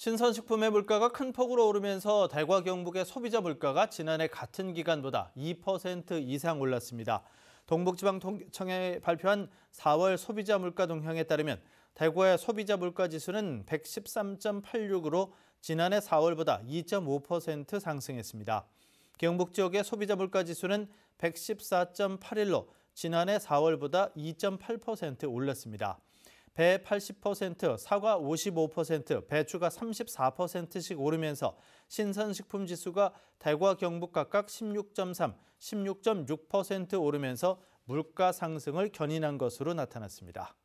신선식품의 물가가 큰 폭으로 오르면서 달과 경북의 소비자 물가가 지난해 같은 기간보다 2% 이상 올랐습니다. 동북지방청에 발표한 4월 소비자 물가 동향에 따르면 달과의 소비자 물가 지수는 113.86으로 지난해 4월보다 2.5% 상승했습니다. 경북 지역의 소비자 물가 지수는 114.81로 지난해 4월보다 2.8% 올랐습니다. 배 80%, 사과 55%, 배추가 34%씩 오르면서 신선식품 지수가 대구와 경북 각각 16.3, 16.6% 오르면서 물가 상승을 견인한 것으로 나타났습니다.